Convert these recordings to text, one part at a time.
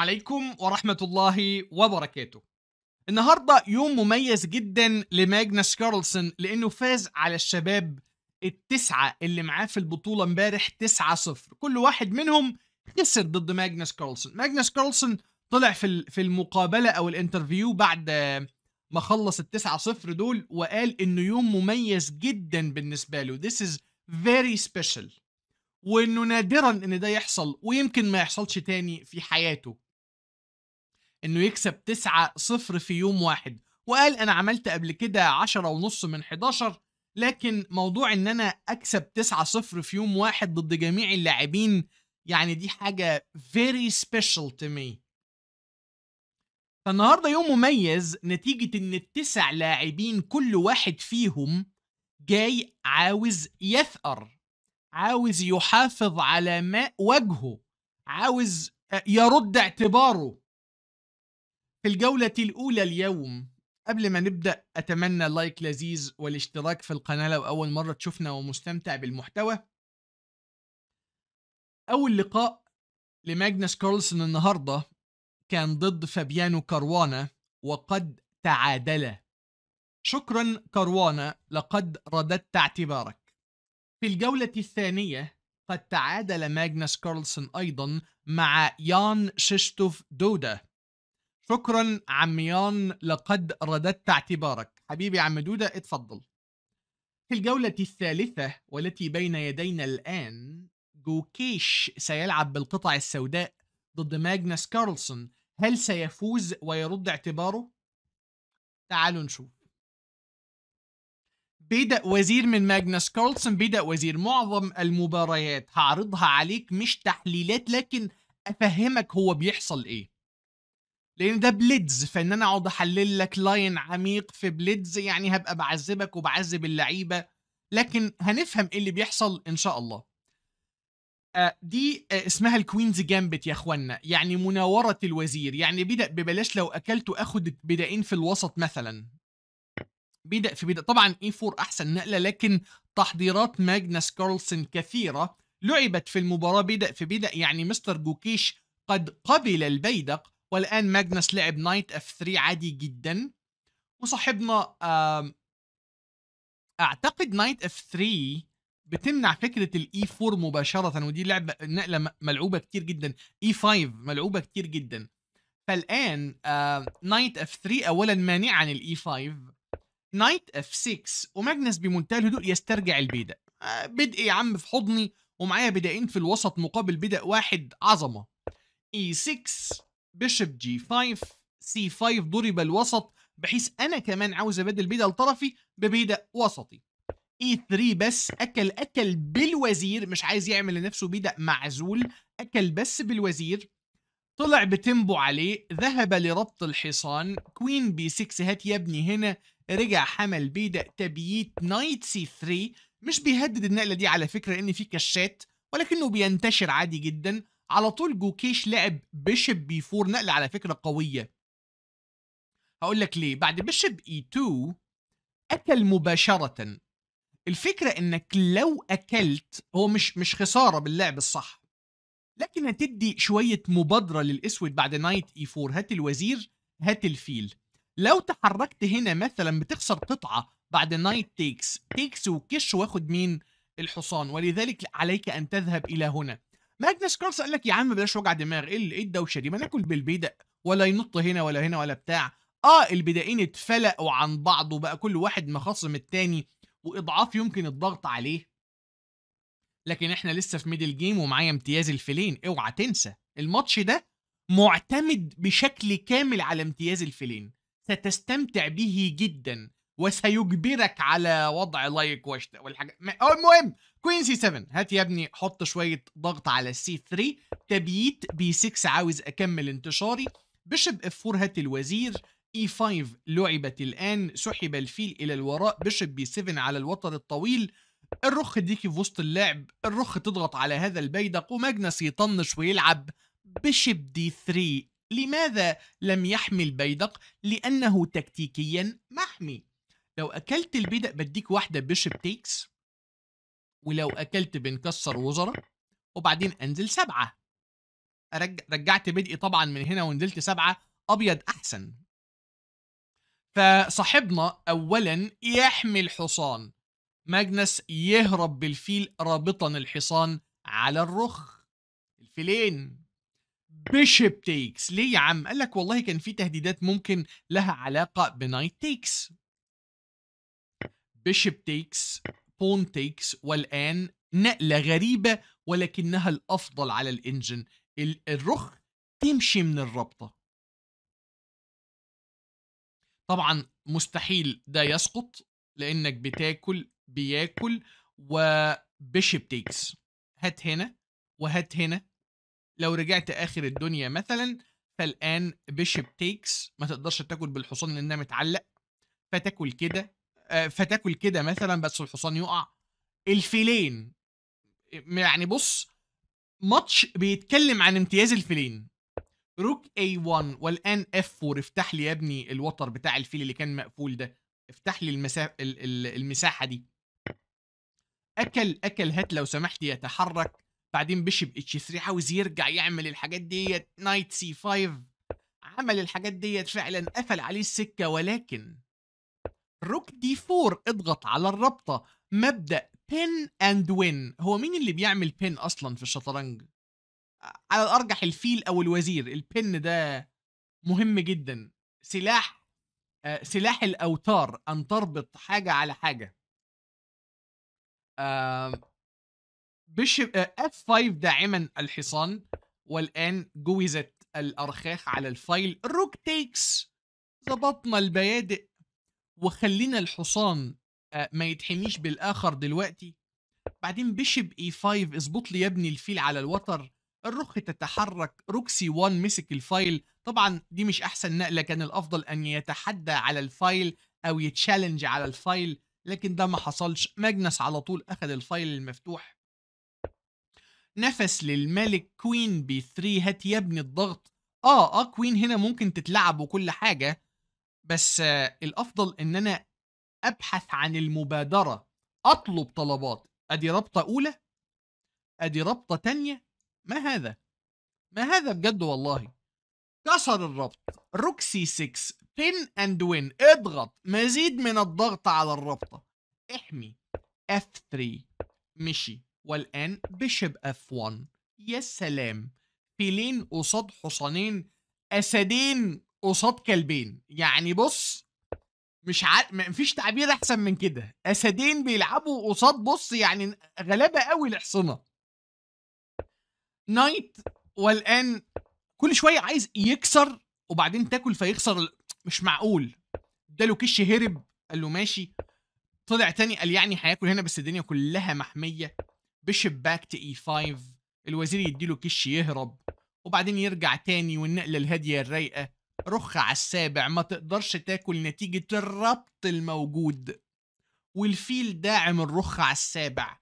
عليكم ورحمة الله وبركاته النهاردة يوم مميز جدا لماجنس كارلسون لأنه فاز على الشباب التسعة اللي معاه في البطولة امبارح 9-0 كل واحد منهم خسر ضد ماجنس كارلسون ماجنس كارلسون طلع في في المقابلة أو الانترفيو بعد ما خلص التسعة صفر دول وقال إنه يوم مميز جدا بالنسبة له this is very special وإنه نادرا إن ده يحصل ويمكن ما يحصلش تاني في حياته انه يكسب 9 0 في يوم واحد وقال انا عملت قبل كده 10 ونص من 11 لكن موضوع ان انا اكسب 9 0 في يوم واحد ضد جميع اللاعبين يعني دي حاجه very special to me فالنهارده يوم مميز نتيجه ان التسع لاعبين كل واحد فيهم جاي عاوز يثأر عاوز يحافظ على ماء وجهه عاوز يرد اعتباره في الجولة الأولى اليوم قبل ما نبدأ أتمنى لايك لذيذ والاشتراك في القناة لو أول مرة تشوفنا ومستمتع بالمحتوى أول لقاء لماجنس كارلسون النهاردة كان ضد فابيانو كاروانا وقد تعادل شكرا كاروانا لقد رددت اعتبارك في الجولة الثانية قد تعادل ماجنس كارلسون أيضا مع يان شيشتوف دودا شكرا عميان لقد رددت اعتبارك حبيبي عم دودة اتفضل في الجولة الثالثة والتي بين يدينا الآن جوكيش سيلعب بالقطع السوداء ضد ماجنس كارلسون هل سيفوز ويرد اعتباره؟ تعالوا نشوف بيدأ وزير من ماجنس كارلسون بيدأ وزير معظم المباريات هعرضها عليك مش تحليلات لكن أفهمك هو بيحصل إيه لان ده بليدز فان انا اقعد احلل لك لاين عميق في بليدز يعني هبقى بعذبك وبعذب اللعيبه لكن هنفهم ايه اللي بيحصل ان شاء الله آه دي آه اسمها الكوينز جامبت يا اخوانا يعني مناوره الوزير يعني بدا ببلاش لو اكلت اخد بدائين في الوسط مثلا بدا في بدا طبعا اي 4 احسن نقله لكن تحضيرات ماجنس كارلسن كثيره لعبت في المباراه بدا في بدا يعني مستر جوكيش قد قبل البيدق والان ماجنس لعب نايت اف 3 عادي جدا وصاحبنا اعتقد نايت اف 3 بتمنع فكره الاي 4 e مباشره ودي لعبه نقله ملعوبه كتير جدا اي e 5 ملعوبه كتير جدا فالان نايت اف 3 اولا مانع عن الاي 5 نايت اف 6 وماجنس بمنتهى الهدوء يسترجع البيدا آه، بدء يا عم في حضني ومعايا بدائين في الوسط مقابل بدء واحد عظمه اي e 6 بشب جي 5 سي 5 ضرب الوسط بحيث انا كمان عاوز ابدل بيدا لطرفي ببيدا وسطي اي 3 بس اكل اكل بالوزير مش عايز يعمل لنفسه بيدا معزول اكل بس بالوزير طلع بتمبو عليه ذهب لربط الحصان كوين بي 6 هات يا ابني هنا رجع حمل بيدا تبييت نايت سي 3 مش بيهدد النقله دي على فكره ان في كشات ولكنه بينتشر عادي جدا على طول جوكيش لعب بيشب بي 4 نقله على فكره قويه هقول لك ليه بعد بيشب اي 2 اكل مباشره الفكره انك لو اكلت هو مش مش خساره باللعب الصح لكن هتدي شويه مبادره للاسود بعد نايت اي 4 هات الوزير هات الفيل لو تحركت هنا مثلا بتخسر قطعه بعد نايت تيكس تيكس وكش واخد مين الحصان ولذلك عليك ان تذهب الى هنا ماجنس كارلس قال لك يا عم بلاش وجع دماغ ايه ايه الدوشه دي ما ناكل بالبيدق ولا ينط هنا ولا هنا ولا بتاع اه البدائين اتفلقوا عن بعض وبقى كل واحد مخاصم التاني واضعاف يمكن الضغط عليه لكن احنا لسه في ميدل جيم ومعايا امتياز الفيلين اوعى تنسى الماتش ده معتمد بشكل كامل على امتياز الفيلين ستستمتع به جدا وسيجبرك على وضع لايك والحاجات المهم كوين سي 7 هات يا ابني حط شويه ضغط على سي 3 تبييت بي 6 عاوز اكمل انتشاري بشب اف 4 هات الوزير اي 5 لعبت الان سحب الفيل الى الوراء بشب بي 7 على الوتر الطويل الرخ ديكي في وسط اللعب الرخ تضغط على هذا البيدق وماجنس يطنش ويلعب بشب دي 3 لماذا لم يحمي البيدق؟ لأنه تكتيكيا محمي لو اكلت البيدق بديك واحده بيشب تيكس ولو اكلت بنكسر وزراء وبعدين انزل سبعه رج... رجعت بدقي طبعا من هنا ونزلت سبعه ابيض احسن فصاحبنا اولا يحمي الحصان ماجنس يهرب بالفيل رابطا الحصان على الرخ الفيلين بيشب تيكس ليه يا عم قال لك والله كان في تهديدات ممكن لها علاقه بنايت تيكس بيشب تيكس بون تيكس والآن نقلة غريبة ولكنها الأفضل على الإنجن الرخ تمشي من الرابطة طبعا مستحيل ده يسقط لأنك بتاكل بياكل وبيشب تيكس هات هنا وهات هنا لو رجعت آخر الدنيا مثلا فالآن بيشب تيكس ما تقدرش تاكل بالحصان لأنها متعلق فتاكل كده آه، فتاكل كده مثلا بس الحصان يقع الفيلين يعني بص ماتش بيتكلم عن امتياز الفيلين روك A1 والان F4 افتح لي يا ابني الوتر بتاع الفيل اللي كان مقفول ده افتح لي المسا... المساحه دي اكل اكل هات لو سمحت يتحرك بعدين بشب اتش 3 عاوز يرجع يعمل الحاجات ديت نايت سي 5 عمل الحاجات ديت فعلا قفل عليه السكه ولكن روك دي 4 اضغط على الرابطه مبدا بين اند وين هو مين اللي بيعمل بين اصلا في الشطرنج على الارجح الفيل او الوزير البن ده مهم جدا سلاح سلاح الاوتار ان تربط حاجه على حاجه بش بشب اف 5 داعما الحصان والان جوزت الارخاخ على الفايل روك تيكس ظبطنا البيادئ وخلينا الحصان آه، ما يتحميش بالاخر دلوقتي بعدين بيشب اي 5 اظبط لي يا ابني الفيل على الوتر الرخ تتحرك روكسي 1 مسك الفايل طبعا دي مش احسن نقله كان الافضل ان يتحدى على الفايل او يتشالنج على الفايل لكن ده ما حصلش ماجنس على طول اخذ الفايل المفتوح نفس للملك كوين بي 3 هات يا ابني الضغط اه اه كوين هنا ممكن تتلعب وكل حاجه بس الافضل ان انا ابحث عن المبادره اطلب طلبات ادي رابطه اولى ادي رابطه تانية ما هذا ما هذا بجد والله كسر الربط روكسي 6 بين اند وين اضغط مزيد من الضغط على الرابطه احمي F3 مشي والآن بشب F1 يا سلام فيلين قصاد حصانين أسدين قصاد كلبين يعني بص مش عارف مفيش تعبير احسن من كده اسدين بيلعبوا قصاد بص يعني غلابه قوي لحصنه نايت والان كل شويه عايز يكسر وبعدين تاكل فيخسر مش معقول اداله كش هرب قال له ماشي طلع تاني قال يعني هياكل هنا بس الدنيا كلها محميه بيشب باك تو اي 5 الوزير يديله كش يهرب وبعدين يرجع تاني والنقله الهاديه الرايقه رخ على السابع ما تقدرش تاكل نتيجة الربط الموجود والفيل داعم الرخ على السابع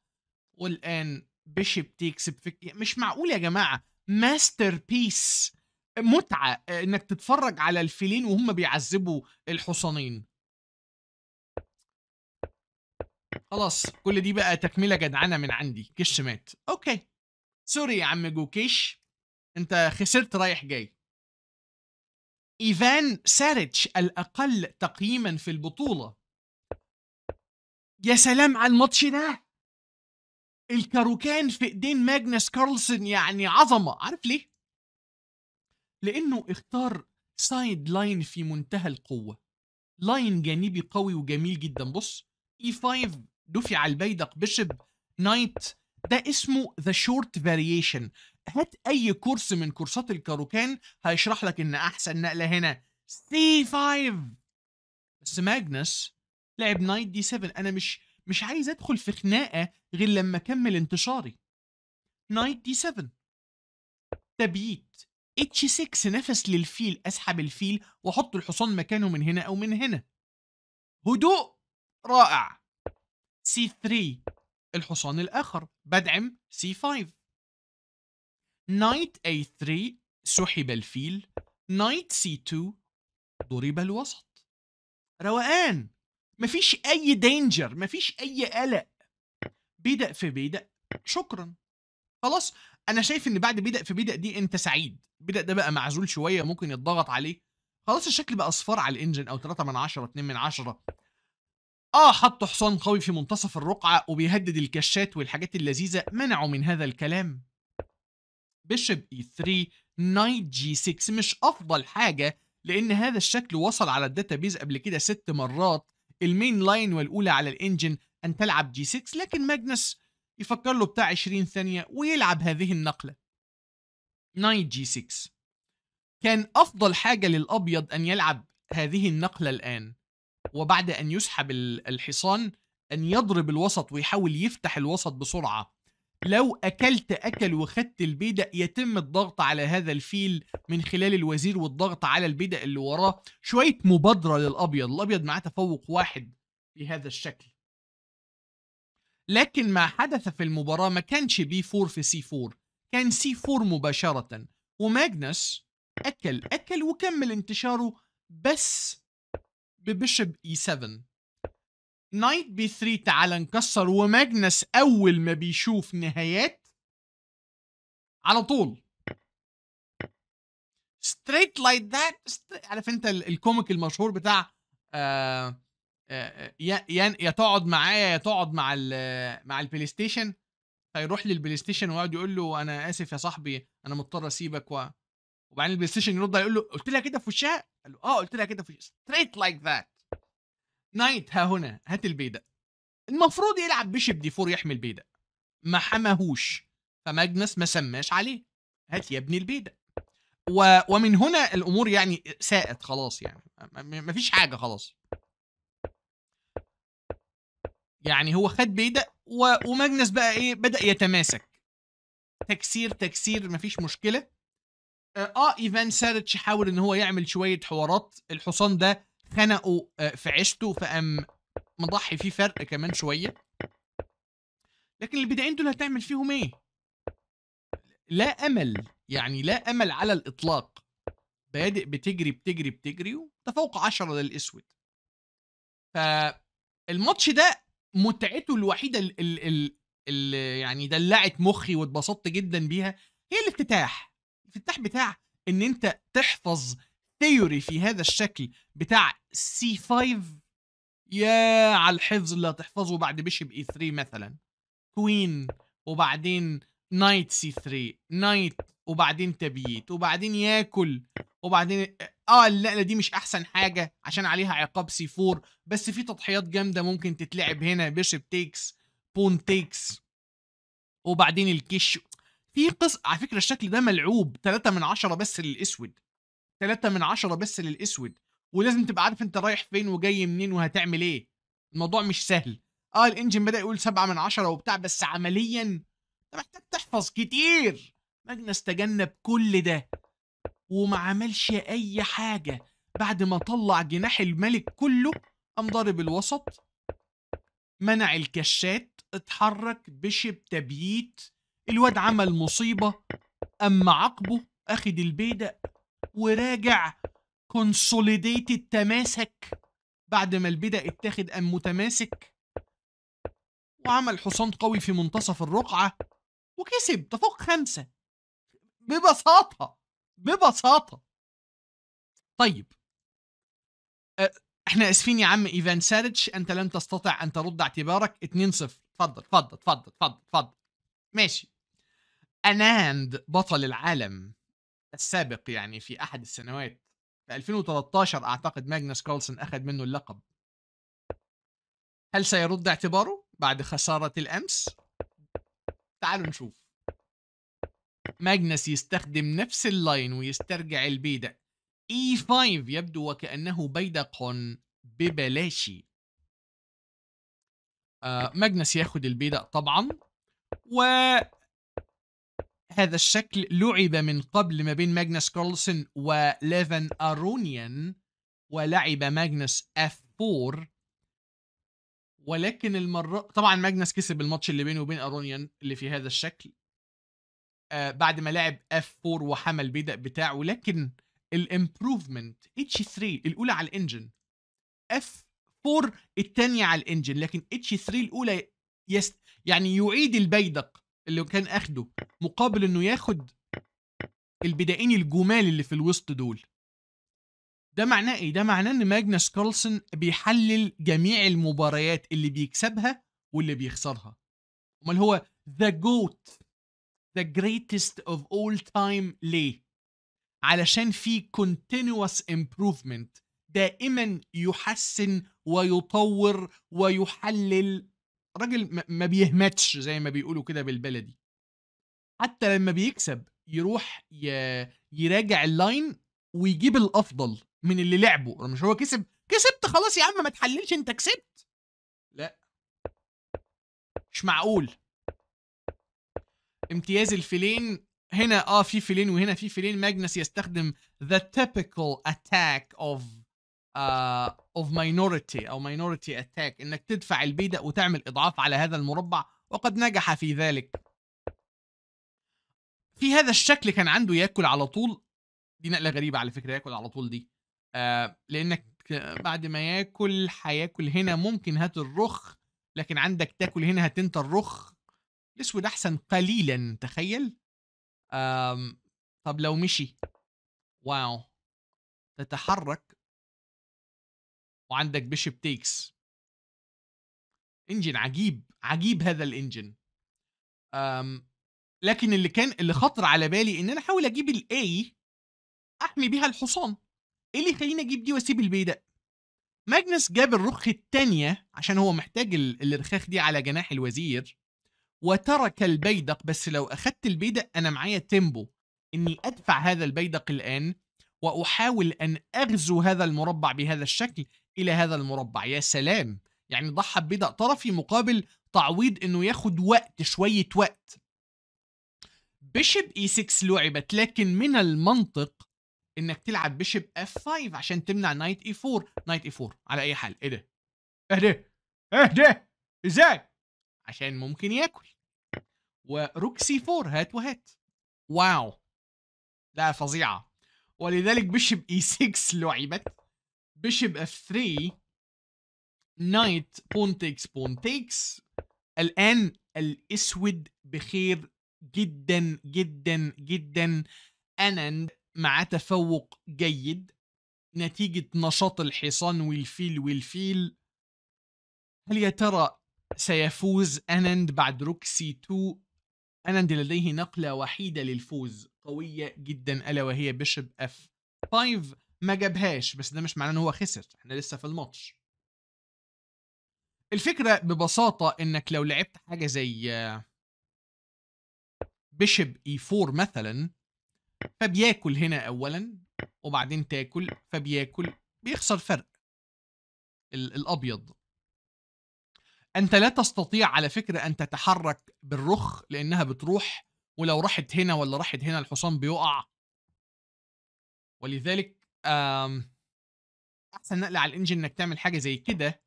والآن بيشب تيكس بفك... مش معقول يا جماعة ماستر بيس متعة انك تتفرج على الفيلين وهم بيعذبوا الحصانين خلاص كل دي بقى تكملة جدعانة من عندي كش مات اوكي سوري يا عم جوكيش انت خسرت رايح جاي إيفان ساريتش الأقل تقييما في البطولة يا سلام على الماتش ده الكاروكان في ايدين ماجنس كارلسون يعني عظمة عارف ليه؟ لأنه اختار سايد لاين في منتهى القوة لاين جانبي قوي وجميل جدا بص اي e 5 دفع البيدق بشب نايت ده اسمه ذا شورت فاريشن هات اي كورس من كورسات الكاروكان هيشرح لك ان احسن نقله هنا سي 5 بس ماجنس لعب نايت دي 7 انا مش مش عايز ادخل في خناقه غير لما اكمل انتشاري نايت دي 7 تبييت اتش 6 نفس للفيل اسحب الفيل واحط الحصان مكانه من هنا او من هنا هدوء رائع سي 3 الحصان الاخر بدعم سي 5 نايت A3 سحب الفيل نايت C2 ضرب الوسط روقان مفيش أي دينجر مفيش أي قلق بيدق في بيدق شكرا خلاص أنا شايف إن بعد بيدق في بيدق دي أنت سعيد بيدق ده بقى معزول شوية ممكن يتضغط عليه خلاص الشكل بقى أصفار على الإنجن أو 3 من 10 2 من 10 اه حطوا حصان قوي في منتصف الرقعة وبيهدد الكشات والحاجات اللذيذة منعوا من هذا الكلام بشب اي 3 نايت جي 6 مش افضل حاجه لان هذا الشكل وصل على الداتابيز قبل كده ست مرات المين لاين والاولى على الانجن ان تلعب جي 6 لكن ماجنس يفكر له بتاع 20 ثانيه ويلعب هذه النقله نايت جي 6 كان افضل حاجه للابيض ان يلعب هذه النقله الان وبعد ان يسحب الحصان ان يضرب الوسط ويحاول يفتح الوسط بسرعه لو اكلت اكل وخدت البيدق يتم الضغط على هذا الفيل من خلال الوزير والضغط على البيدق اللي وراه شويه مبادره للابيض الابيض معاه تفوق واحد بهذا الشكل لكن ما حدث في المباراه ما كانش بي 4 في سي 4 كان سي 4 مباشره وماجنس اكل اكل وكمل انتشاره بس ببشب اي 7 نايت بي 3 تعالى نكسر وماجنس اول ما بيشوف نهايات على طول ستريت لايك ذات عارف انت الكوميك المشهور بتاع آه, آه،, آه، يا يا تقعد معايا يا تقعد مع مع البلاي ستيشن فيروح للبلاي ستيشن ويقعد يقول له انا اسف يا صاحبي انا مضطر اسيبك وبعدين البلاي ستيشن يرد يقول له قلت لها كده في وشها قال له اه قلت لها كده في ستريت لايك ذات نايت ها هنا هات البيدق المفروض يلعب بيشب دي فور يحمي البيدق ما حماهوش فماجنس ما سماش عليه هات يا ابني البيدق و... ومن هنا الامور يعني ساءت خلاص يعني مفيش حاجه خلاص يعني هو خد بيدق و... وماجنس بقى ايه بدا يتماسك تكسير تكسير مفيش مشكله اه, آه، ايفان سارتش حاول ان هو يعمل شويه حوارات الحصان ده خنقه آه، في عيشته فقام مضحي فيه فرق كمان شويه لكن البدايين دول هتعمل فيهم ايه لا امل يعني لا امل على الاطلاق بادئ بتجري بتجري بتجري وتفوق 10 للاسود فالماتش ده متعته الوحيده اللي يعني دلعت مخي واتبسطت جدا بيها هي الافتتاح الافتتاح بتاع ان انت تحفظ ثيوري في هذا الشكل بتاع سي 5 يا على الحفظ اللي هتحفظه بعد بيشب اي 3 مثلا كوين وبعدين نايت سي 3 نايت وبعدين تبييت وبعدين ياكل وبعدين آه،, اه النقله دي مش احسن حاجه عشان عليها عقاب سي 4 بس في تضحيات جامده ممكن تتلعب هنا بيشب تيكس بون تيكس وبعدين الكش في قص على فكره الشكل ده ملعوب 3 من 10 بس للاسود 3 من 10 بس للاسود ولازم تبقى عارف انت رايح فين وجاي منين وهتعمل ايه الموضوع مش سهل اه الانجن بدا يقول 7 من 10 وبتاع بس عمليا انت محتاج تحفظ كتير ماجنس تجنب كل ده وما عملش اي حاجه بعد ما طلع جناح الملك كله قام ضارب الوسط منع الكشات اتحرك بشب تبييت الواد عمل مصيبه اما عقبه اخد البيدق وراجع كونسوليديت تماسك بعد ما البدا اتاخد قام متماسك وعمل حصان قوي في منتصف الرقعه وكسب تفوق خمسه ببساطه ببساطه طيب احنا اسفين يا عم ايفان ساريتش انت لم تستطع ان ترد اعتبارك 2 0 تفضل تفضل تفضل تفضل تفضل ماشي اناند بطل العالم السابق يعني في احد السنوات في 2013 اعتقد ماجنس كارلسن اخذ منه اللقب هل سيرد اعتباره بعد خسارة الامس تعالوا نشوف ماجنس يستخدم نفس اللاين ويسترجع البيدق اي e 5 يبدو وكانه بيدق ببلاشي آه ماجنس ياخد البيدق طبعا و هذا الشكل لعب من قبل ما بين ماجنس كارلسون وليفن أرونيان ولعب ماجنس اف 4 ولكن المرة طبعا ماجنس كسب الماتش اللي بينه وبين أرونيان اللي في هذا الشكل آه بعد ما لعب اف 4 وحمل البدأ بتاعه لكن الامبروفمنت اتش 3 الاولى على الانجن اف 4 الثانيه على الانجن لكن اتش 3 الاولى يست يعني يعيد البيدق اللي كان اخده مقابل انه ياخد البدائين الجمال اللي في الوسط دول ده معناه ايه ده معناه ان ماجنس كارلسون بيحلل جميع المباريات اللي بيكسبها واللي بيخسرها امال هو ذا جوت ذا جريتست اوف اول تايم ليه علشان في continuous improvement دائما يحسن ويطور ويحلل راجل ما بيهمتش زي ما بيقولوا كده بالبلدي حتى لما بيكسب يروح يراجع اللاين ويجيب الافضل من اللي لعبه مش هو كسب كسبت خلاص يا عم ما تحللش انت كسبت لا مش معقول امتياز الفيلين هنا اه في فيلين وهنا في فيلين ماجنس يستخدم the typical attack of اوف آه، ماينورتي او ماينورتي اتاك انك تدفع البيدق وتعمل اضعاف على هذا المربع وقد نجح في ذلك في هذا الشكل كان عنده ياكل على طول دي نقله غريبه على فكره ياكل على طول دي آه لانك بعد ما ياكل هياكل هنا ممكن هات الرخ لكن عندك تاكل هنا هات انت الرخ الاسود احسن قليلا تخيل آم طب لو مشي واو تتحرك وعندك بيشب تيكس انجن عجيب عجيب هذا الانجن أم لكن اللي كان اللي خطر على بالي ان انا احاول اجيب الاي احمي بيها الحصان ايه اللي يخليني اجيب دي واسيب ده ماجنس جاب الرخ الثانيه عشان هو محتاج الرخاخ دي على جناح الوزير وترك البيدق بس لو اخدت البيدق انا معايا تيمبو اني ادفع هذا البيدق الان واحاول ان اغزو هذا المربع بهذا الشكل الى هذا المربع يا سلام يعني ضحى ببدء طرفي مقابل تعويض انه ياخد وقت شويه وقت بيشب اي 6 لعبت لكن من المنطق انك تلعب بيشب اف 5 عشان تمنع نايت اي 4 نايت اي 4 على اي حال ايه ده اهدى اهدى ازاي عشان ممكن ياكل سي 4 هات وهات واو لا فظيعه ولذلك بيشب اي 6 لعبت بيشب اف 3 نايت بون تيكس بون تيكس الان الاسود بخير جدا جدا جدا انا مع تفوق جيد نتيجة نشاط الحصان والفيل والفيل هل يا ترى سيفوز أنند بعد روكسي 2 أنند لديه نقلة وحيدة للفوز قوية جدا ألا وهي بيشب اف 5 ما جابهاش بس ده مش معناه ان هو خسر احنا لسه في الماتش الفكره ببساطه انك لو لعبت حاجه زي بيشب اي 4 مثلا فبياكل هنا اولا وبعدين تاكل فبياكل بيخسر فرق الابيض انت لا تستطيع على فكره ان تتحرك بالرخ لانها بتروح ولو راحت هنا ولا راحت هنا الحصان بيقع ولذلك احسن نقله على الانجن انك تعمل حاجه زي كده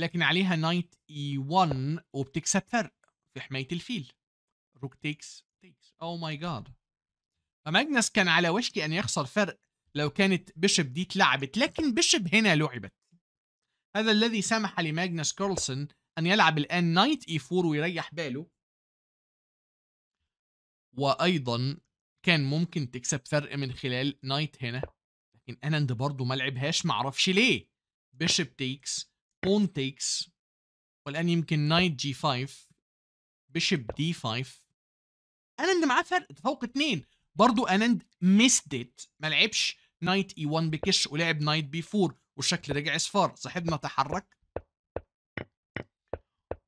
لكن عليها نايت اي 1 وبتكسب فرق في حمايه الفيل روك تيكس تيكس او ماي جاد فماجنس كان على وشك ان يخسر فرق لو كانت بيشب دي اتلعبت لكن بيشب هنا لعبت هذا الذي سمح لماجنس كارلسون ان يلعب الان نايت اي 4 ويريح باله وايضا كان ممكن تكسب فرق من خلال نايت هنا لكن اناند برضه ما لعبهاش معرفش ليه بيشب تيكس بون تيكس والان يمكن نايت جي 5 بيشب دي 5 اناند معاه فرق فوق اثنين برضه اناند ميسد ات ما لعبش نايت اي 1 بكش ولعب نايت بي 4 والشكل رجع اصفار صاحبنا تحرك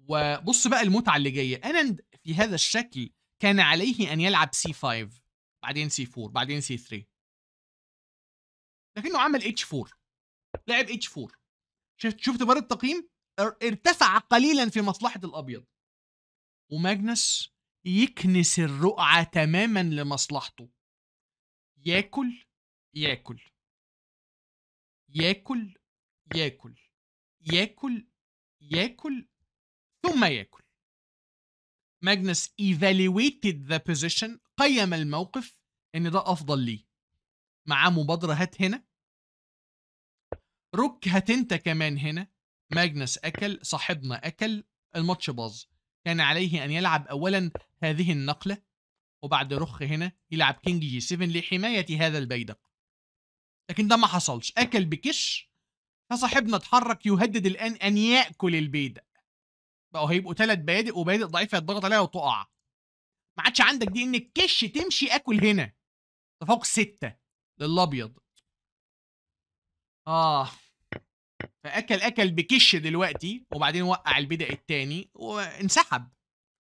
وبص بقى المتعه اللي جايه اناند في هذا الشكل كان عليه ان يلعب سي 5 بعدين سي 4 بعدين سي 3 لكنه عمل اتش 4 لعب اتش 4 شفت شفت بار التقييم ارتفع قليلا في مصلحه الابيض وماجنس يكنس الرقعه تماما لمصلحته ياكل ياكل ياكل ياكل ياكل ياكل ثم ياكل ماجنس evaluated the position قيم الموقف ان ده افضل ليه معاه مبادره هات هنا روك هات انت كمان هنا ماجنس اكل صاحبنا اكل الماتش باظ كان عليه ان يلعب اولا هذه النقله وبعد رخ هنا يلعب كينج جي 7 لحمايه هذا البيدق لكن ده ما حصلش اكل بكش فصاحبنا اتحرك يهدد الان ان ياكل البيدق بقوا هيبقوا ثلاث بادق وبادق ضعيفه هيتضغط عليها وتقع ما عادش عندك دي ان الكش تمشي اكل هنا تفوق سته للابيض اه فاكل اكل بكش دلوقتي وبعدين وقع البدا الثاني وانسحب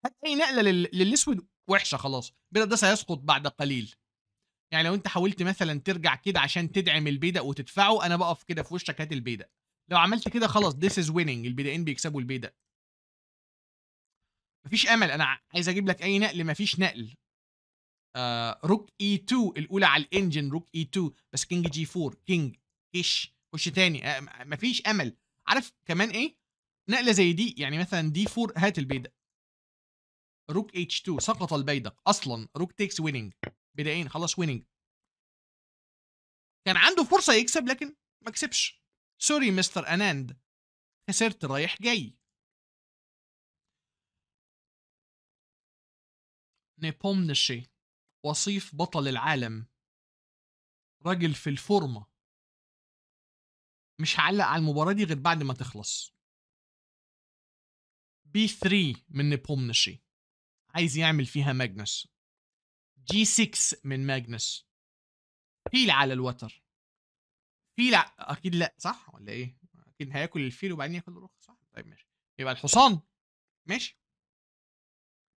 هات اي نقله للاسود وحشه خلاص البدا ده سيسقط بعد قليل يعني لو انت حاولت مثلا ترجع كده عشان تدعم البيدا وتدفعه انا بقف كده في وشك هات البيدا لو عملت كده خلاص ذيس از ويننج البيدقين بيكسبوا البيدا مفيش امل انا عايز اجيب لك اي نقل مفيش نقل آه، روك اي 2 الاولى على الانجن روك اي 2 بس كينج جي 4 كينج كش خش تاني آه، مفيش امل عارف كمان ايه نقله زي دي يعني مثلا دي 4 هات البيدق روك اتش 2 سقط البيدق اصلا روك تيكس ويننج بدائين خلاص ويننج كان عنده فرصه يكسب لكن ما كسبش سوري مستر اناند خسرت رايح جاي نيبومنشي وصيف بطل العالم راجل في الفورمة مش هعلق على المباراة دي غير بعد ما تخلص بي 3 من نبومنشي عايز يعمل فيها ماجنس جي 6 من ماجنس فيل على الوتر فيل ع... اكيد لا صح ولا ايه اكيد هياكل الفيل وبعدين ياكل الرخ صح طيب ماشي يبقى الحصان ماشي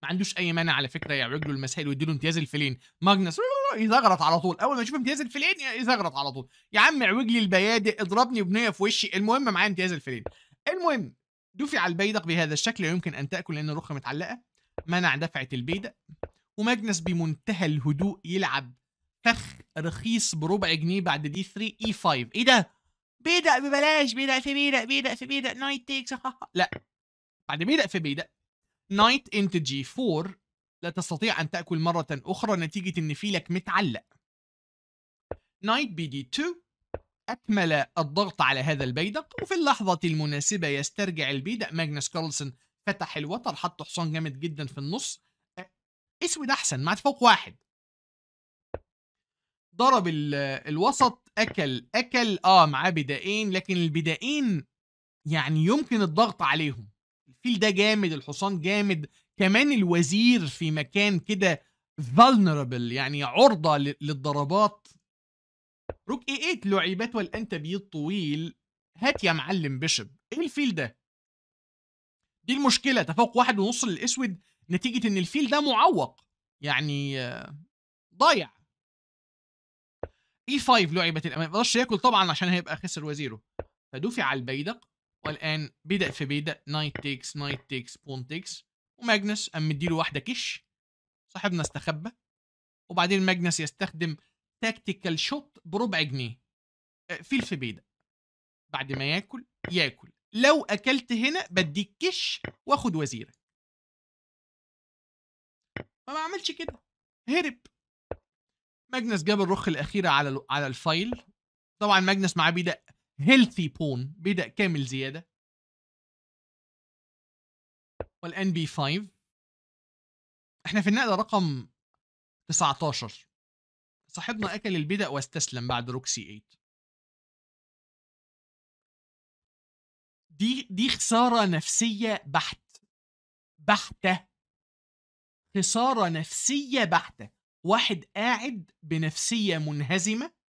ما عندوش اي مانع على فكره يعوج له المسائل ويديله امتياز الفلين ماجنس يزغرط على طول اول ما يشوف امتياز الفلين يزغرط على طول يا عم اعوج لي البيادق اضربني بنيه في وشي المهم معايا امتياز الفلين المهم دفع البيدق بهذا الشكل يمكن ان تاكل لان الرخه متعلقه منع دفعه البيدق وماجنس بمنتهى الهدوء يلعب فخ رخيص بربع جنيه بعد دي 3 اي 5 ايه ده بيدق ببلاش بيدق في بيدق بيدق في بيدق نايت تيكس لا بعد بيدق في بيدق نايت انت جي 4 لا تستطيع أن تأكل مرة أخرى نتيجة أن فيلك متعلق نايت بي دي 2 أكمل الضغط على هذا البيدق وفي اللحظة المناسبة يسترجع البيدق ماجنس كارلسون فتح الوتر حط حصان جامد جدا في النص اسود أحسن مع فوق واحد ضرب الوسط أكل أكل آه معاه بدائين لكن البدائين يعني يمكن الضغط عليهم الفيل ده جامد الحصان جامد كمان الوزير في مكان كده فالنربل يعني عرضة للضربات روك اي 8 لعيبات والانت تبييض طويل هات يا معلم بيشب ايه الفيل ده دي المشكلة تفوق واحد ونص للأسود نتيجة إن الفيل ده معوق يعني ضايع اي 5 لعبت الامان ما يقدرش ياكل طبعا عشان هيبقى خسر وزيره فدفع البيدق والان بدأ في بدا نايت تيكس نايت تيكس بون تيكس وماجنس قام مديله واحده كش صاحبنا استخبى وبعدين ماجنس يستخدم تاكتيكال شوت بربع جنيه فيل آه، في بيدأ بعد ما ياكل ياكل لو اكلت هنا بديك كش واخد وزيرك فما عملش كده هرب ماجنس جاب الرخ الاخيره على على الفايل طبعا ماجنس معاه بيدق هيلثي بون بدأ كامل زيادة والان بي 5 احنا في النقلة رقم 19 صاحبنا أكل البدأ واستسلم بعد روكسي 8 دي دي خسارة نفسية بحت بحتة خسارة نفسية بحتة واحد قاعد بنفسية منهزمة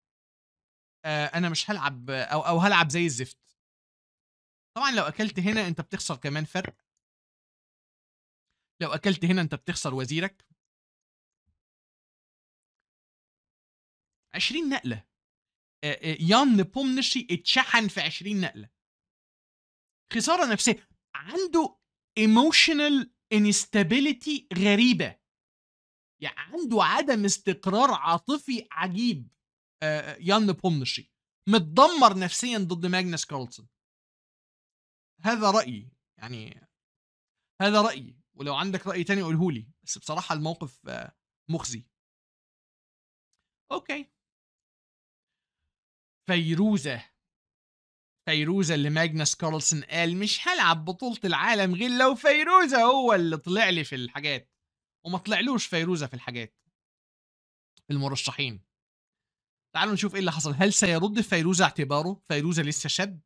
آه، انا مش هلعب او او هلعب زي الزفت طبعا لو اكلت هنا انت بتخسر كمان فرق لو اكلت هنا انت بتخسر وزيرك 20 نقله آه، آه، يان بومنشي اتشحن في 20 نقله خساره نفسيه عنده ايموشنال انستابيليتي غريبه يعني عنده عدم استقرار عاطفي عجيب آه، آه، يان بومنشي متدمر نفسيا ضد ماجنس كارلسون هذا رايي يعني هذا رايي ولو عندك راي تاني قوله لي بس بصراحه الموقف آه، مخزي اوكي فيروزه فيروزة اللي ماجنس كارلسون قال مش هلعب بطولة العالم غير لو فيروزة هو اللي طلع لي في الحاجات وما طلعلوش فيروزة في الحاجات المرشحين تعالوا نشوف ايه اللي حصل هل سيرد فيروز اعتباره فيروز لسه شاب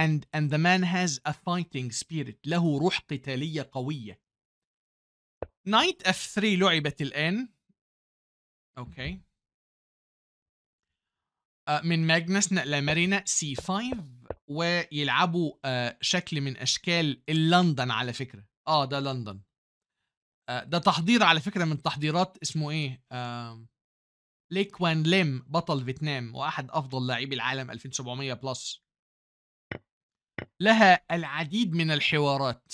and and the man has a fighting spirit له روح قتاليه قويه نايت اف 3 لعبت الان اوكي آه، من ماجنس نقل مارينا سي 5 ويلعبوا آه، شكل من اشكال اللندن على فكره اه ده لندن آه، ده تحضير على فكره من تحضيرات اسمه ايه آه لي كوان ليم بطل فيتنام وأحد أفضل لاعبي العالم 2700 بلس لها العديد من الحوارات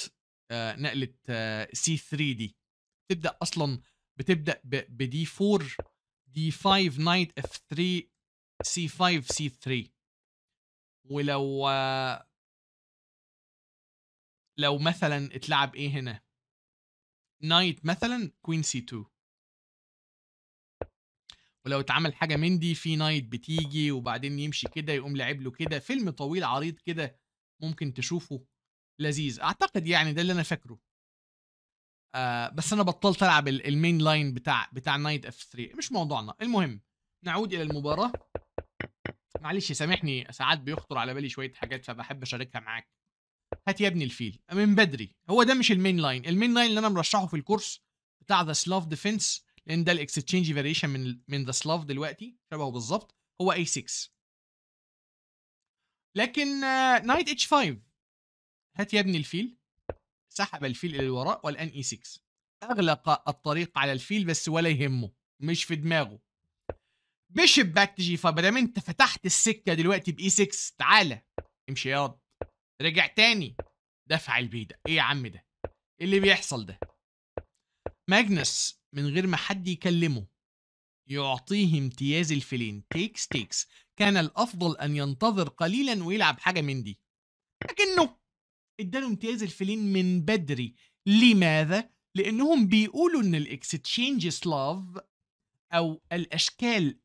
آه نقلة آه، سي 3 دي تبدأ أصلا بتبدأ بدي 4 دي 5 نايت اف 3 سي 5 سي 3 ولو آه لو مثلا اتلعب ايه هنا نايت مثلا كوين سي 2 ولو اتعمل حاجه من دي في نايت بتيجي وبعدين يمشي كده يقوم لعب له كده فيلم طويل عريض كده ممكن تشوفه لذيذ اعتقد يعني ده اللي انا فاكره آه بس انا بطلت العب المين لاين بتاع بتاع نايت اف 3 مش موضوعنا المهم نعود الى المباراه معلش سامحني ساعات بيخطر على بالي شويه حاجات فبحب اشاركها معاك هات يا ابني الفيل من بدري هو ده مش المين لاين المين لاين اللي انا مرشحه في الكورس بتاع ذا سلاف ديفنس لان ده الاكستشينج فاريشن من من ذا سلاف دلوقتي شبهه بالظبط هو اي 6 لكن نايت اتش 5 هات يا ابني الفيل سحب الفيل الى الوراء والان اي 6 اغلق الطريق على الفيل بس ولا يهمه مش في دماغه بيشب باك جي 5 دام انت فتحت السكه دلوقتي باي 6 تعالى امشي ياض رجع تاني دفع البيدق ايه يا عم ده ايه اللي بيحصل ده ماجنس من غير ما حد يكلمه يعطيه امتياز الفلين تيكس تيكس كان الأفضل أن ينتظر قليلا ويلعب حاجة من دي لكنه اداله امتياز الفلين من بدري لماذا؟ لأنهم بيقولوا إن الإكستشينج سلاف أو الأشكال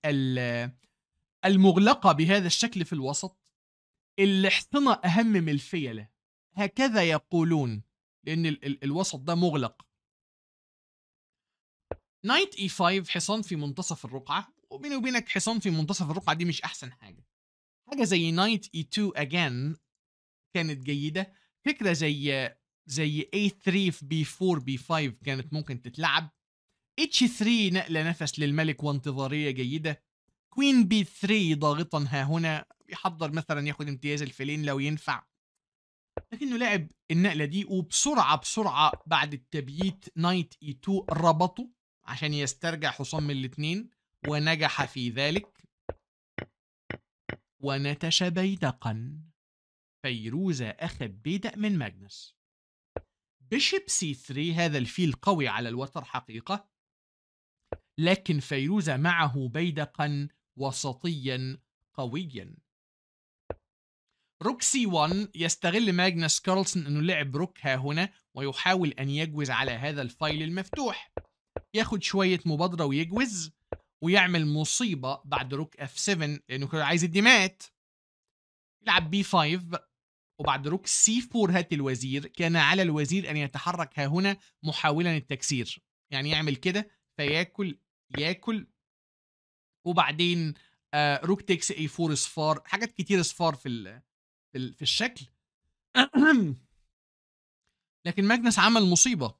المغلقة بهذا الشكل في الوسط الحصنة أهم من الفيلة هكذا يقولون لأن الوسط ده مغلق نايت اي 5 حصان في منتصف الرقعة وبيني وبينك حصان في منتصف الرقعة دي مش أحسن حاجة حاجة زي نايت اي 2 أجان كانت جيدة فكرة زي زي اي 3 في بي 4 بي 5 كانت ممكن تتلعب اتش 3 نقلة نفس للملك وانتظارية جيدة كوين بي 3 ضاغطا ها هنا يحضر مثلا ياخد امتياز الفيلين لو ينفع لكنه لعب النقلة دي وبسرعة بسرعة بعد التبييت نايت اي 2 ربطه عشان يسترجع حصان من الاتنين ونجح في ذلك ونتش بيدقا فيروزا أخذ بيدق من ماجنس بيشب سي 3 هذا الفيل قوي على الوتر حقيقة لكن فيروزا معه بيدقا وسطيا قويا روك سي 1 يستغل ماجنس كارلسون انه لعب روك ها هنا ويحاول ان يجوز على هذا الفايل المفتوح ياخد شويه مبادره ويجوز ويعمل مصيبه بعد روك اف 7 لانه كان عايز مات يلعب بي 5 وبعد روك سي 4 هات الوزير كان على الوزير ان يتحرك ها هنا محاولا التكسير يعني يعمل كده فياكل ياكل وبعدين آه روك تكس اي 4 اصفار حاجات كتير اصفار في في, في الشكل لكن ماجنس عمل مصيبه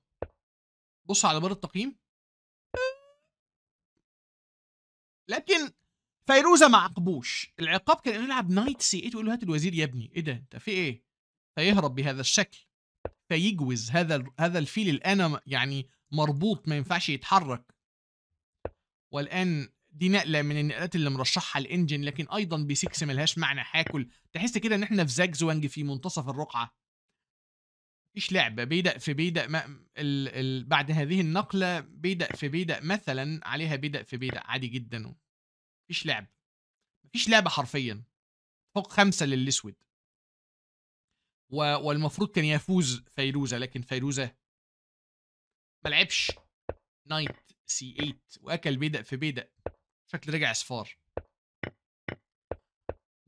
بص على بر التقييم لكن فيروزه ما عاقبوش العقاب كان انه يلعب نايت سي 8 ويقول له هات الوزير يا ابني ايه ده انت في ايه فيهرب بهذا الشكل فيجوز هذا هذا الفيل الان يعني مربوط ما ينفعش يتحرك والان دي نقله من النقلات اللي مرشحها الانجن لكن ايضا ب 6 ملهاش معنى هاكل تحس كده ان احنا في زاجزوانج في منتصف الرقعه مفيش لعبه بيدا في بيدا ما ال... ال... بعد هذه النقله بيدا في بيدا مثلا عليها بيدا في بيدا عادي جدا مفيش لعب مفيش لعبه حرفيا فوق خمسه للاسود و... والمفروض كان يفوز فيروزه لكن فيروزه ما لعبش نايت سي 8 واكل بيدا في بيدا شكل رجع صفار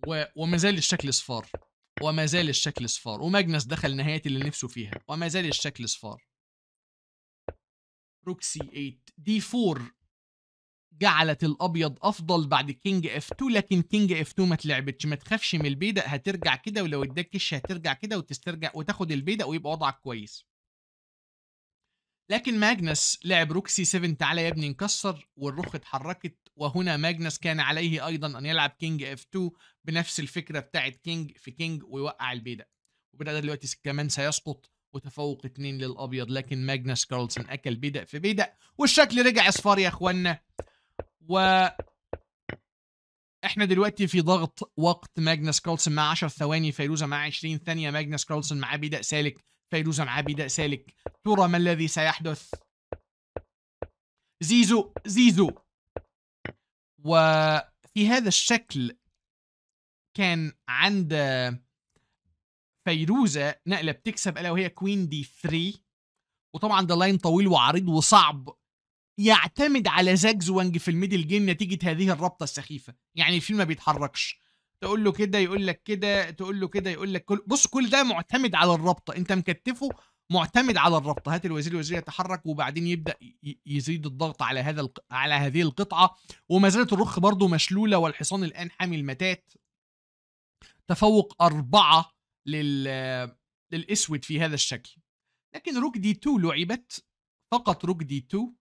و... وما زال الشكل صفار وما زال الشكل صفار وماجنس دخل نهاية اللي نفسه فيها وما زال الشكل صفار روك سي 8 دي 4 جعلت الابيض افضل بعد كينج اف 2 لكن كينج اف 2 ما اتلعبتش ما تخافش من البيدق هترجع كده ولو اداك كش هترجع كده وتسترجع وتاخد البيدق ويبقى وضعك كويس لكن ماجنس لعب روكسي 7 تعالى يا ابني نكسر والرخ اتحركت وهنا ماجنس كان عليه ايضا ان يلعب كينج اف 2 بنفس الفكره بتاعه كينج في كينج ويوقع البيدق وبدا ده دلوقتي كمان سيسقط وتفوق اتنين للابيض لكن ماجنس كارلسون اكل بيدق في بيدق والشكل رجع اصفار يا اخوانا و احنا دلوقتي في ضغط وقت ماجنس كارلسون مع 10 ثواني فيروزه مع 20 ثانيه ماجنس كارلسون معاه بيدق سالك فيروزه معاه بيدق سالك ترى ما الذي سيحدث زيزو زيزو وفي هذا الشكل كان عند فيروزة نقلة بتكسب ألا وهي كوين دي 3 وطبعا ده لاين طويل وعريض وصعب يعتمد على زاجزوانج في الميدل جيم نتيجة هذه الرابطة السخيفة يعني الفيلم ما بيتحركش تقول له كده يقول لك كده تقول له كده يقول لك كل بص كل ده معتمد على الرابطة انت مكتفه معتمد على الربط هات الوزير الوزير يتحرك وبعدين يبدا يزيد الضغط على هذا على هذه القطعه وما زالت الرخ برضه مشلوله والحصان الان حامي المتات تفوق أربعة لل... للأسود في هذا الشكل لكن روك دي 2 لعبت فقط روك دي 2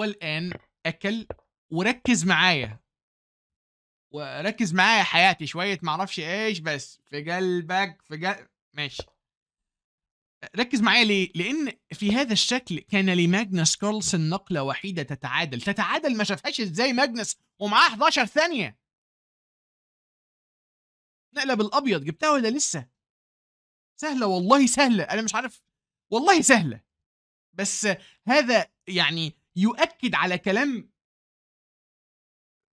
والآن أكل وركز معايا وركز معايا حياتي شوية معرفش إيش بس في قلبك في قلب ماشي ركز معايا ليه؟ لأن في هذا الشكل كان لماجنس كارلسن نقلة وحيدة تتعادل، تتعادل ما شافهاش ازاي ماجنس ومعاه 11 ثانية. نقلة بالأبيض جبتها ولا لسه؟ سهلة والله سهلة، أنا مش عارف والله سهلة. بس هذا يعني يؤكد على كلام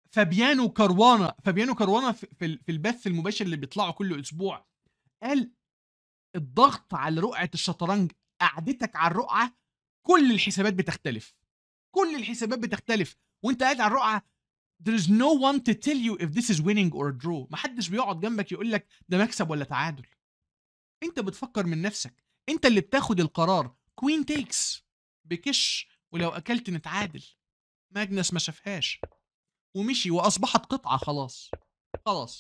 فابيانو كروانا، فابيانو كروانا في البث المباشر اللي بيطلعه كل أسبوع قال الضغط على رقعه الشطرنج قعدتك على الرقعه كل الحسابات بتختلف كل الحسابات بتختلف وانت قاعد على الرقعه there is no one to tell you if this is winning or draw محدش بيقعد جنبك يقول لك ده مكسب ولا تعادل انت بتفكر من نفسك انت اللي بتاخد القرار كوين تيكس بكش ولو اكلت نتعادل ماجنس ما شافهاش ومشي واصبحت قطعه خلاص خلاص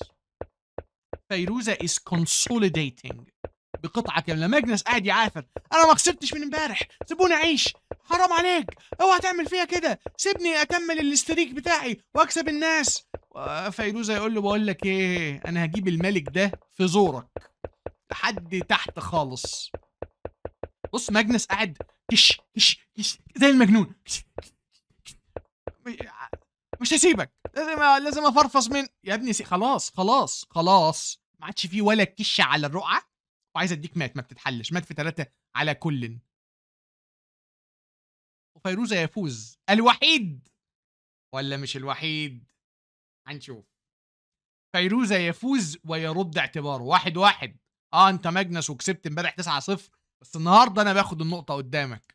فيروزه is consolidating بقطعه كامله ماجنس قاعد يعافر انا ما كسبتش من امبارح سيبوني اعيش حرام عليك اوعى تعمل فيا كده سيبني اكمل الاستريك بتاعي واكسب الناس فيروز يقول له بقول لك ايه انا هجيب الملك ده في زورك لحد تحت خالص بص ماجنس قاعد كش كش كش زي المجنون مش هسيبك لازم لازم افرفص من يا ابني خلاص خلاص خلاص ما عادش فيه ولا كش على الرقعه وعايز اديك مات ما بتتحلش مات في ثلاثة على كل وفيروزة يفوز الوحيد ولا مش الوحيد هنشوف فيروزة يفوز ويرد اعتباره واحد واحد اه انت ماجنس وكسبت امبارح 9 0 بس النهارده انا باخد النقطة قدامك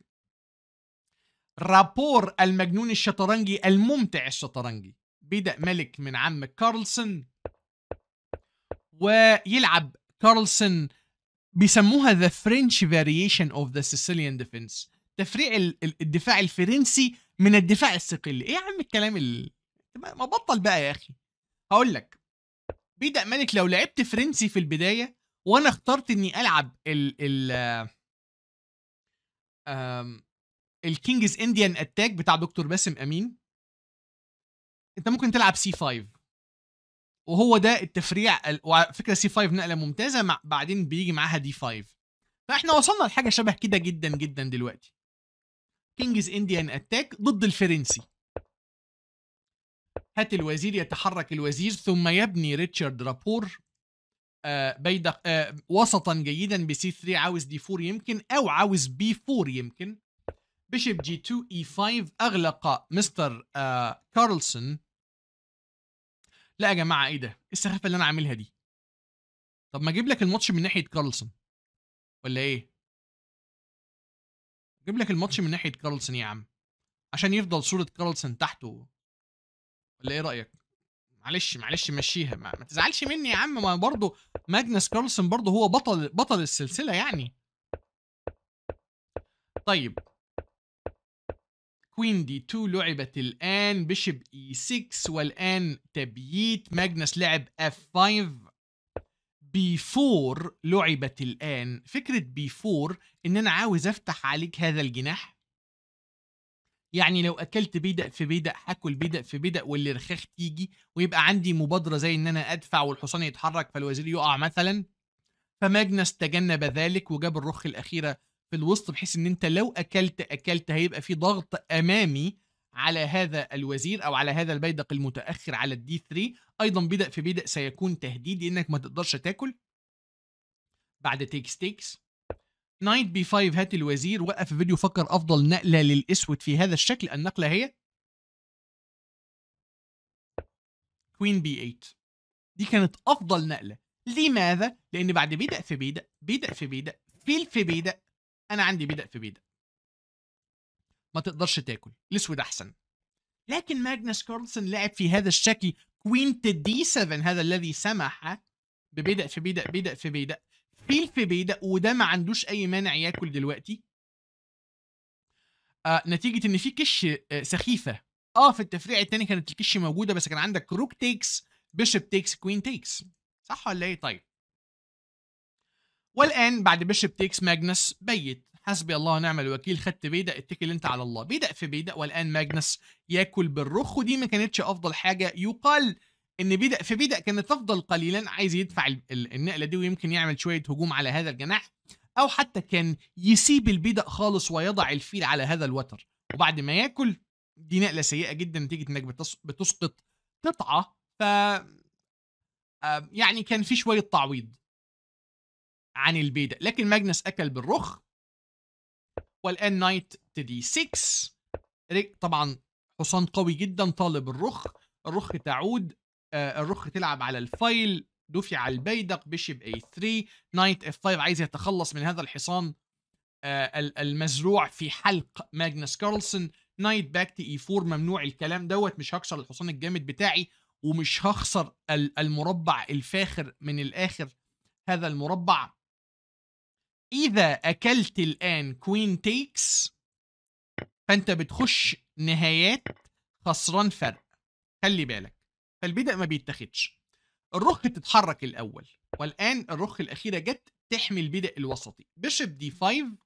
رابور المجنون الشطرنجي الممتع الشطرنجي بيدأ ملك من عم كارلسن ويلعب كارلسن بيسموها ذا فرنش فاريشن اوف ذا سيسيليان ديفنس تفريع الدفاع الفرنسي من الدفاع الصقلي ايه يا عم الكلام اللي ما بطل بقى يا اخي هقول لك بيدا ملك لو لعبت فرنسي في البدايه وانا اخترت اني العب ال ال الكينجز انديان اتاك بتاع دكتور باسم امين انت ممكن تلعب سي 5 وهو ده التفريع وعلى فكره سي 5 نقله ممتازه مع بعدين بيجي معاها دي 5 فاحنا وصلنا لحاجه شبه كده جدا جدا دلوقتي كينجز انديان اتاك ضد الفرنسي هات الوزير يتحرك الوزير ثم يبني ريتشارد رابور آه بيدق آه وسطا جيدا بسي 3 عاوز دي 4 يمكن او عاوز بي 4 يمكن بشب جي 2 اي 5 اغلق مستر آه كارلسون لا يا جماعه ايه ده؟ ايه السخافه اللي انا عاملها دي؟ طب ما اجيب لك الماتش من ناحيه كارلسون ولا ايه؟ اجيب لك الماتش من ناحيه كارلسون يا عم عشان يفضل صوره كارلسون تحته ولا ايه رايك؟ معلش معلش مشيها ما, ما تزعلش مني يا عم ما برضه ماجنس كارلسون برضه هو بطل بطل السلسله يعني طيب كوين دي 2 لعبت الآن بشب اي e 6 والآن تبييت ماجنس لعب اف 5 بي 4 لعبت الآن فكرة بي 4 إن أنا عاوز أفتح عليك هذا الجناح يعني لو أكلت بيدق في بيدق هاكل بيدق في بيدق واللي رخاخ تيجي ويبقى عندي مبادرة زي إن أنا أدفع والحصان يتحرك فالوزير يقع مثلا فماجنس تجنب ذلك وجاب الرخ الأخيرة في الوسط بحيث ان انت لو اكلت اكلت هيبقى في ضغط امامي على هذا الوزير او على هذا البيدق المتاخر على الدي 3 ايضا بدأ في بدأ سيكون تهديد لانك ما تقدرش تاكل بعد تيكس تيكس نايت بي 5 هات الوزير وقف فيديو فكر افضل نقله للاسود في هذا الشكل النقله هي كوين بي 8 دي كانت افضل نقله لماذا لان بعد بيدق في بيدق بيدق في بيدق فيل في بيدق انا عندي بدأ في بيدق ما تقدرش تاكل الاسود احسن لكن ماجنس كارلسون لعب في هذا الشكل كوينت دي 7 هذا الذي سمح ببدأ في بيدق بدء في بيدق فيل في بيدق وده ما عندوش اي مانع ياكل دلوقتي آه نتيجه ان في كش آه سخيفه اه في التفريع الثاني كانت الكش موجوده بس كان عندك روك تيكس بيشب تيكس كوين تيكس صح ولا ايه طيب والآن بعد بيشب تيكس ماجنس بيت حسبي الله ونعم الوكيل خدت بيدق اتكل انت على الله بيدق في بيدق والان ماجنس ياكل بالرخ ودي ما كانتش افضل حاجه يقال ان بيدق في بيدق كانت افضل قليلا عايز يدفع النقله دي ويمكن يعمل شويه هجوم على هذا الجناح او حتى كان يسيب البيدق خالص ويضع الفيل على هذا الوتر وبعد ما ياكل دي نقله سيئه جدا نتيجه انك بتسقط قطعه ف آه، يعني كان في شويه تعويض عن البيدق لكن ماجنس أكل بالرخ والآن نايت تدي 6 طبعا حصان قوي جدا طالب الرخ الرخ تعود آه الرخ تلعب على الفايل دفع البيدق بشيب اي 3 نايت اف 5 عايز يتخلص من هذا الحصان آه المزروع في حلق ماجنس كارلسون نايت باك تي اي 4 ممنوع الكلام دوت مش هكسر الحصان الجامد بتاعي ومش هخسر المربع الفاخر من الاخر هذا المربع إذا أكلت الآن كوين تيكس فأنت بتخش نهايات خسران فرق خلي بالك فالبدء ما بيتاخدش الرخ تتحرك الأول والآن الرخ الأخيرة جت تحمي البدء الوسطي بيشب دي 5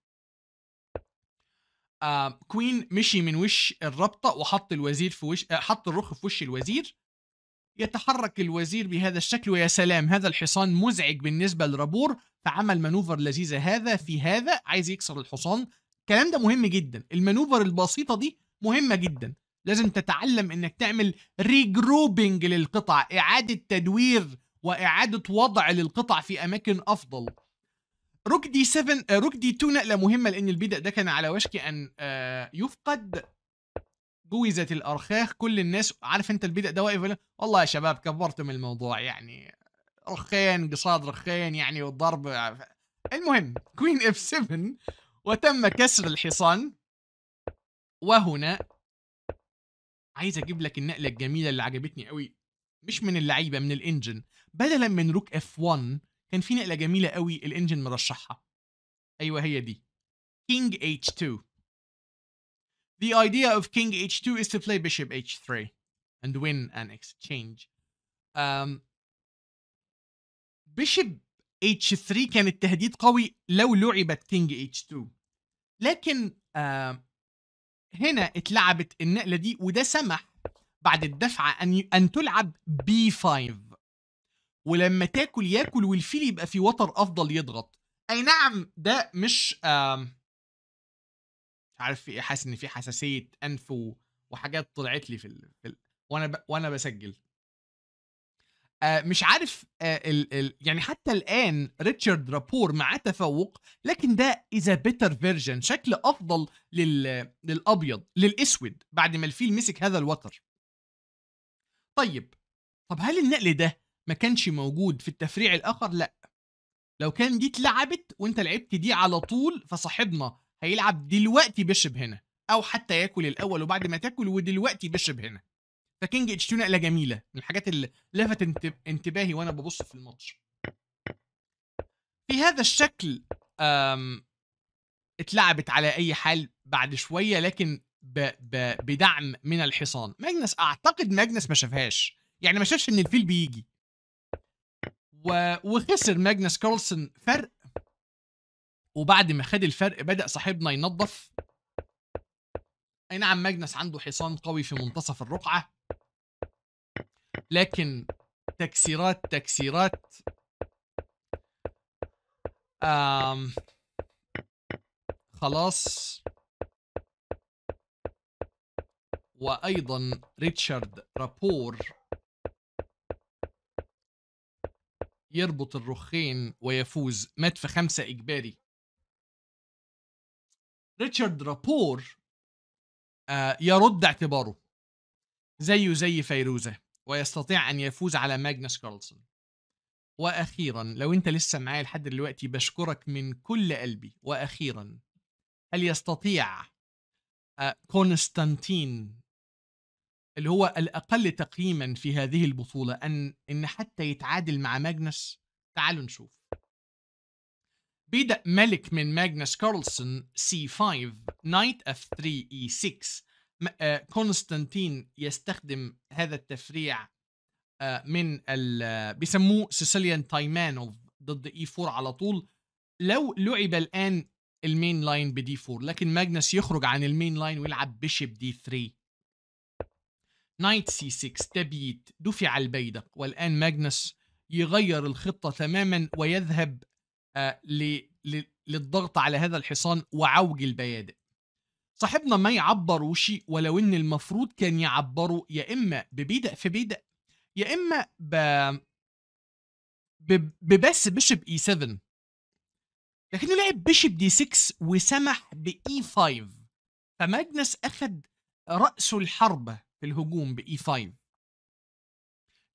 آه، كوين مشي من وش الرابطه وحط الوزير في وش آه، حط الرخ في وش الوزير يتحرك الوزير بهذا الشكل ويا سلام هذا الحصان مزعج بالنسبة لرابور فعمل مانوفر لذيذة هذا في هذا عايز يكسر الحصان الكلام ده مهم جدا المانوفر البسيطة دي مهمة جدا لازم تتعلم انك تعمل ريجروبنج للقطع اعادة تدوير واعادة وضع للقطع في اماكن افضل روك دي 7 آه، روك دي 2 نقله مهمه لان البيدق ده كان على وشك ان آه، يفقد جوزت الارخاخ كل الناس عارف انت البدء ده واقف والله يا شباب كبرتم الموضوع يعني رخين قصاد رخين يعني والضرب المهم كوين اف 7 وتم كسر الحصان وهنا عايز اجيب لك النقله الجميله اللي عجبتني قوي مش من اللعيبه من الانجن بدلا من روك اف 1 كان في نقله جميله قوي الانجن مرشحها ايوه هي دي كينج اتش 2 The idea of king h2 is to play bishop h3 and win an exchange. Um, bishop h3 كانت تهديد قوي لو لعبت king h2 لكن uh, هنا اتلعبت النقله دي وده سمح بعد الدفعه ان ان تلعب b5 ولما تاكل ياكل والفيل يبقى في وتر افضل يضغط اي نعم ده مش uh, عارف في إيه؟ حاسس ان في حساسيه انف وحاجات طلعت لي في, ال... في ال... وانا ب... وانا بسجل آه مش عارف آه ال... ال... يعني حتى الان ريتشارد رابور معاه تفوق لكن ده اذا بيتر فيرجن شكل افضل لل... للابيض للاسود بعد ما الفيل مسك هذا الوتر طيب طب هل النقل ده ما كانش موجود في التفريع الاخر لا لو كان دي اتلعبت وانت لعبت دي على طول فصاحبنا هيلعب دلوقتي بيشب هنا او حتى ياكل الاول وبعد ما تاكل ودلوقتي بيشب هنا فكينج اتش 2 نقله جميله من الحاجات اللي لفت انتباهي وانا ببص في الماتش في هذا الشكل اتلعبت على اي حال بعد شويه لكن ب ب بدعم من الحصان ماجنس اعتقد ماجنس ما شافهاش يعني ما شافش ان الفيل بيجي و... وخسر ماجنس كارلسون فرق وبعد ما خد الفرق بدأ صاحبنا ينظف أي نعم ماجنس عنده حصان قوي في منتصف الرقعة لكن تكسيرات تكسيرات آم خلاص وأيضا ريتشارد رابور يربط الرخين ويفوز مات في خمسة إجباري ريتشارد رابور آه، يرد اعتباره زيه زي فيروزة ويستطيع أن يفوز على ماجنس كارلسون وأخيرا لو أنت لسه معايا لحد دلوقتي بشكرك من كل قلبي وأخيرا هل يستطيع آه، كونستانتين اللي هو الأقل تقييما في هذه البطولة أن إن حتى يتعادل مع ماجنس تعالوا نشوف بيدق ملك من ماجنس كارلسون c 5 نايت f 3 e 6 كونستانتين يستخدم هذا التفريع آه، من ال آه، بيسموه سيسيليان تايمانوف ضد e 4 على طول لو لعب الان المين لاين بدي 4 لكن ماجنس يخرج عن المين لاين ويلعب بيشب دي 3 نايت سي 6 تبييت دفع البيدق والان ماجنس يغير الخطه تماما ويذهب آه، للضغط على هذا الحصان وعوج البيادق صاحبنا ما يعبروش ولو ان المفروض كان يعبروا يا اما ببيدق في بيدق يا اما ب... ب... ببس بيشب اي e 7 لكنه لعب بيشب دي 6 وسمح باي 5 e فماجنس اخذ راس الحربه في الهجوم باي 5 e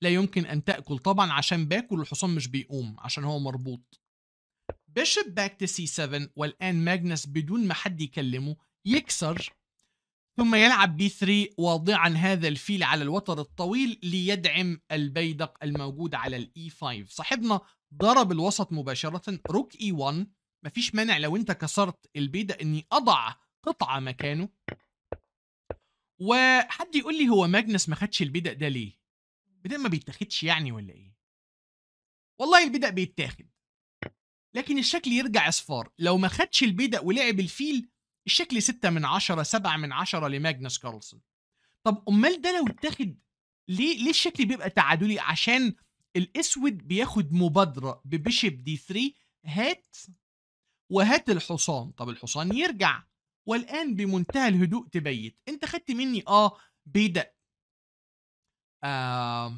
لا يمكن ان تاكل طبعا عشان باكل الحصان مش بيقوم عشان هو مربوط بيشب باك تو سي 7 والآن ماجنس بدون ما حد يكلمه يكسر ثم يلعب بي 3 واضعا هذا الفيل على الوتر الطويل ليدعم البيدق الموجود على ال 5 e صاحبنا ضرب الوسط مباشرة روك اي e 1 مفيش مانع لو انت كسرت البيدق اني اضع قطعة مكانه وحد يقول لي هو ماجنس ما خدش البدق ده ليه؟ البدق ما بيتاخدش يعني ولا ايه؟ والله البدق بيتاخد لكن الشكل يرجع اصفار لو ما خدش البيدق ولعب الفيل الشكل 6 من 10 7 من 10 لماجنس كارلسون طب امال ده لو اتاخد ليه ليه الشكل بيبقى تعادلي عشان الاسود بياخد مبادره ببيشب دي 3 هات وهات الحصان طب الحصان يرجع والان بمنتهى الهدوء تبيت انت خدت مني اه بيدق آه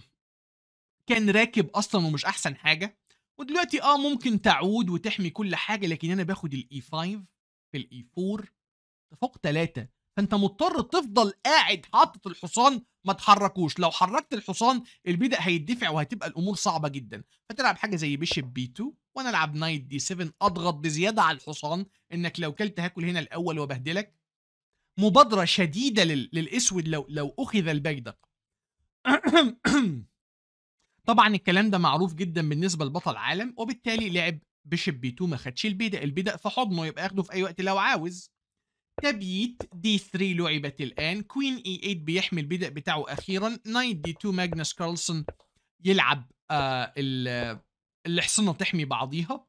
كان راكب اصلا ومش احسن حاجه ودلوقتي اه ممكن تعود وتحمي كل حاجه لكن انا باخد الاي 5 e في الاي e 4 فوق 3 فانت مضطر تفضل قاعد حاطط الحصان ما تحركوش لو حركت الحصان البيدق هيدفع وهتبقى الامور صعبه جدا فتلعب حاجه زي بيشب بي 2 وانا العب نايت دي 7 اضغط بزياده على الحصان انك لو كلت هاكل هنا الاول وبهدلك مبادره شديده لل... للاسود لو لو اخذ البيدق طبعا الكلام ده معروف جدا بالنسبه لبطل عالم وبالتالي لعب بشب بي2 ما خدش البيدا البيدا في حضنه يبقى ياخده في اي وقت لو عاوز تبييت دي 3 لعبت الان كوين اي 8 بيحمي البيدا بتاعه اخيرا نايت دي 2 ماجنس كارلسون يلعب آه الاحصنه تحمي بعضيها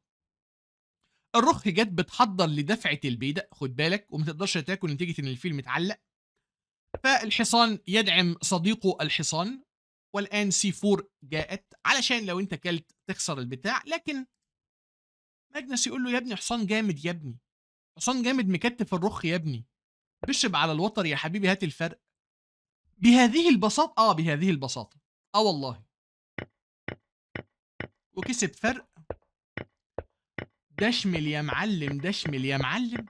الرخ جت بتحضر لدفعه البيدا خد بالك وما تقدرش تاكل نتيجه ان الفيل متعلق فالحصان يدعم صديقه الحصان والان سي 4 جاءت علشان لو انت كلت تخسر البتاع لكن ماجنس يقول له يا ابني حصان جامد يا ابني حصان جامد مكتف الرخ يا ابني بشب على الوتر يا حبيبي هات الفرق بهذه البساطة اه بهذه البساطة اه والله وكسب فرق دشمل يا معلم دشمل يا معلم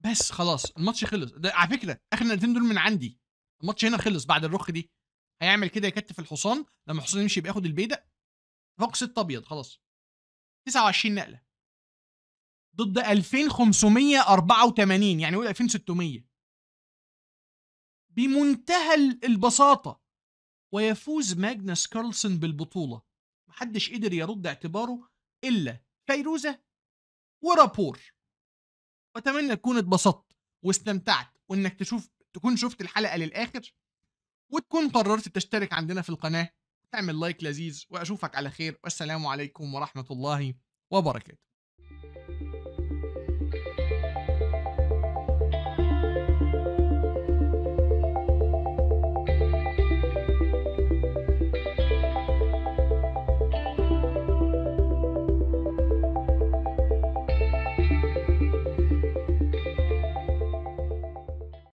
بس خلاص الماتش خلص ده على فكرة اخر نقطتين دول من عندي الماتش هنا خلص بعد الرخ دي هيعمل كده يكتف الحصان لما الحصان يمشي بياخد البيدق فوق ست ابيض خلاص 29 نقله ضد 2584 يعني قول 2600 بمنتهى البساطه ويفوز ماجنس كارلسون بالبطوله محدش قدر يرد اعتباره الا فيروزه ورابور واتمنى تكون اتبسطت واستمتعت وانك تشوف تكون شفت الحلقه للاخر وتكون قررت تشترك عندنا في القناه تعمل لايك لذيذ واشوفك على خير والسلام عليكم ورحمه الله وبركاته